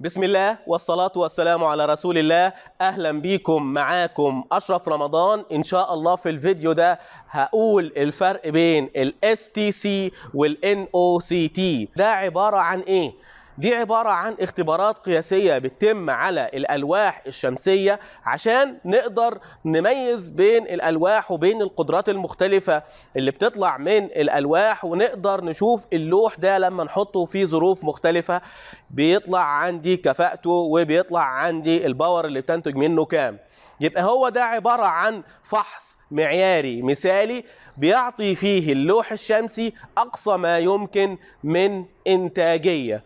بسم الله والصلاة والسلام على رسول الله أهلا بيكم معاكم أشرف رمضان إن شاء الله في الفيديو ده هقول الفرق بين الـ STC والـ NOCT ده عبارة عن إيه؟ دي عبارة عن اختبارات قياسية بتتم على الألواح الشمسية عشان نقدر نميز بين الألواح وبين القدرات المختلفة اللي بتطلع من الألواح ونقدر نشوف اللوح ده لما نحطه في ظروف مختلفة بيطلع عندي كفاءته وبيطلع عندي الباور اللي بتنتج منه كام يبقى هو ده عبارة عن فحص معياري مثالي بيعطي فيه اللوح الشمسي أقصى ما يمكن من إنتاجية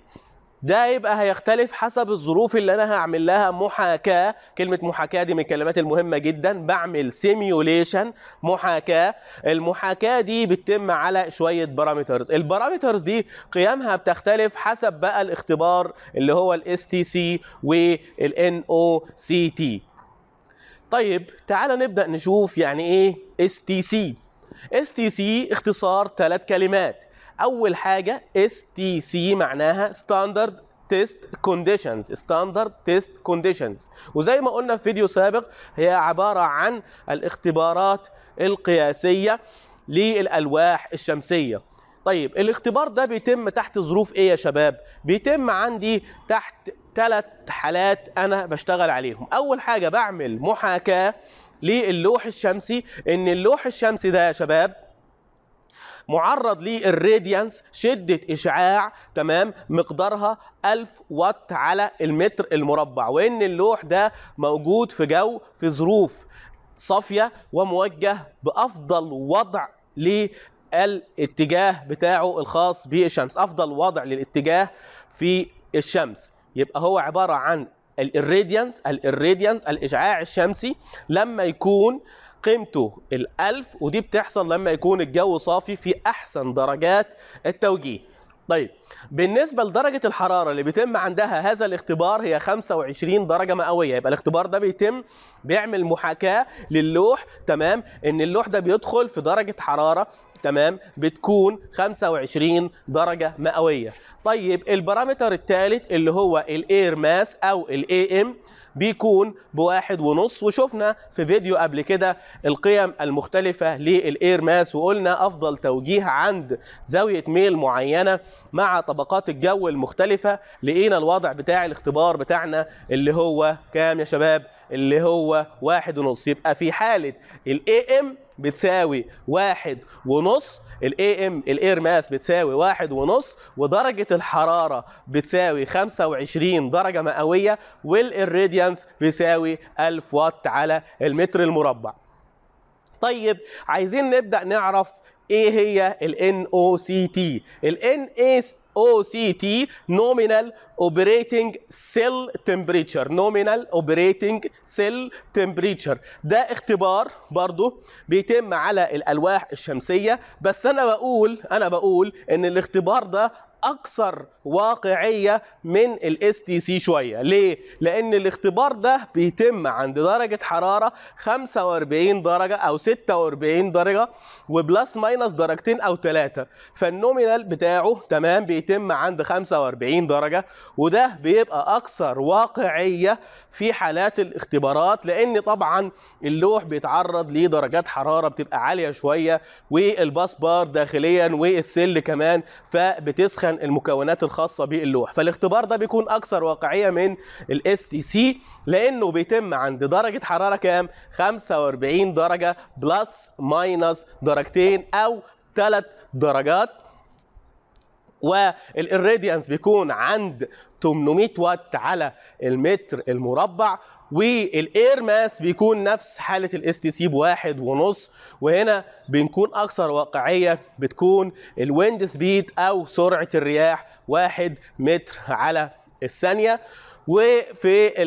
ده يبقى هيختلف حسب الظروف اللي انا هعمل لها محاكاه كلمه محاكاه دي من الكلمات المهمه جدا بعمل سيميوليشن محاكاه المحاكاه دي بتتم على شويه بارامترز البارامترز دي قيمها بتختلف حسب بقى الاختبار اللي هو الاس تي سي والان او سي تي طيب تعالى نبدا نشوف يعني ايه اس تي سي اس تي سي اختصار ثلاث كلمات اول حاجه اس تي سي معناها ستاندرد تيست كونديشنز ستاندرد تيست كونديشنز وزي ما قلنا في فيديو سابق هي عباره عن الاختبارات القياسيه للالواح الشمسيه طيب الاختبار ده بيتم تحت ظروف ايه يا شباب بيتم عندي تحت ثلاث حالات انا بشتغل عليهم اول حاجه بعمل محاكاه للوح الشمسي ان اللوح الشمسي ده يا شباب معرض للراديانس شده اشعاع تمام مقدارها 1000 وات على المتر المربع وان اللوح ده موجود في جو في ظروف صافيه وموجه بافضل وضع للاتجاه بتاعه الخاص بالشمس افضل وضع للاتجاه في الشمس يبقى هو عباره عن الراديانس الراديانس الاشعاع الشمسي لما يكون قيمته الألف ودي بتحصل لما يكون الجو صافي في أحسن درجات التوجيه طيب بالنسبة لدرجة الحرارة اللي بيتم عندها هذا الاختبار هي 25 درجة مئوية يبقى الاختبار ده بيتم بيعمل محاكاة للوح تمام ان اللوح ده بيدخل في درجة حرارة تمام بتكون 25 درجه مئويه طيب البارامتر الثالث اللي هو الاير ماس او الاي ام بيكون بواحد ونص وشفنا في فيديو قبل كده القيم المختلفة للإير ماس وقلنا أفضل توجيه عند زاوية ميل معينة مع طبقات الجو المختلفة لقينا الوضع بتاع الاختبار بتاعنا اللي هو كام يا شباب اللي هو واحد ونص يبقى في حالة الإي ام بتساوي واحد ونص الاي ام الاير ماس بتساوي واحد ونص ودرجه الحراره بتساوي 25 درجه مئويه والراديانس بيساوي 1000 وات على المتر المربع. طيب عايزين نبدا نعرف ايه هي ال NOCT ال او سي تي نومينال اوبريتنج سيل تمبريتشر نومينال اوبريتنج سيل تمبريتشر ده اختبار برضو بيتم على الالواح الشمسيه بس انا بقول انا بقول ان الاختبار ده اكثر واقعيه من الاس تي سي شويه ليه لان الاختبار ده بيتم عند درجه حراره 45 درجه او 46 درجه وبلس ماينس درجتين او ثلاثه فالنومينال بتاعه تمام بيتم عند 45 درجه وده بيبقى اكثر واقعيه في حالات الاختبارات لان طبعا اللوح بيتعرض لدرجات حراره بتبقى عاليه شويه والباس بار داخليا والسل كمان فبتسخن المكونات الخاصه باللوح فالاختبار ده بيكون اكثر واقعيه من الاس تي سي لانه بيتم عند درجه حراره كام 45 درجه بلس ماينس درجتين او 3 درجات والراديانس بيكون عند 800 وات على المتر المربع والاير ماس بيكون نفس حاله الاس تي سي بواحد ونص وهنا بنكون اكثر واقعيه بتكون الويند سبيد او سرعه الرياح واحد متر على الثانيه وفي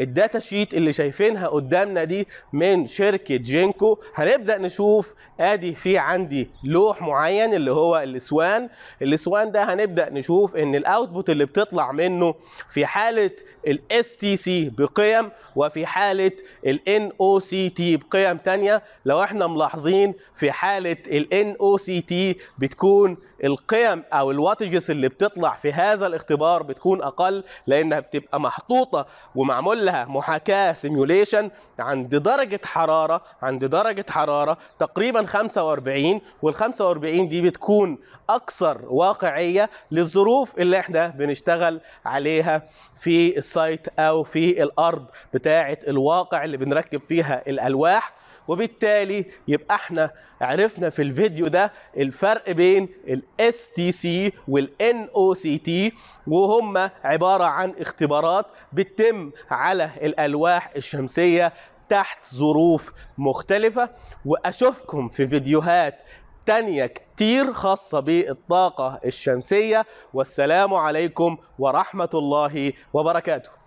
الداتا شيت اللي شايفينها قدامنا دي من شركه جينكو هنبدا نشوف ادي في عندي لوح معين اللي هو الاسوان الاسوان ده هنبدا نشوف ان الاوتبوت اللي بتطلع منه في حاله الاس تي سي بقيم وفي حاله الان او سي تي بقيم تانية لو احنا ملاحظين في حاله الان او سي تي بتكون القيم او الواتجز اللي بتطلع في هذا الاختبار بتكون اقل لانها بتبقى محطوطه ومعمول لها محاكاه سيميوليشن عند درجه حراره عند درجه حراره تقريبا 45 وال 45 دي بتكون اكثر واقعيه للظروف اللي احنا بنشتغل عليها في السايت او في الارض بتاعه الواقع اللي بنركب فيها الالواح وبالتالي يبقى احنا عرفنا في الفيديو ده الفرق بين ال STC وال NOCT وهما عبارة عن اختبارات بتتم على الألواح الشمسية تحت ظروف مختلفة وأشوفكم في فيديوهات تانية كتير خاصة بالطاقة الشمسية والسلام عليكم ورحمة الله وبركاته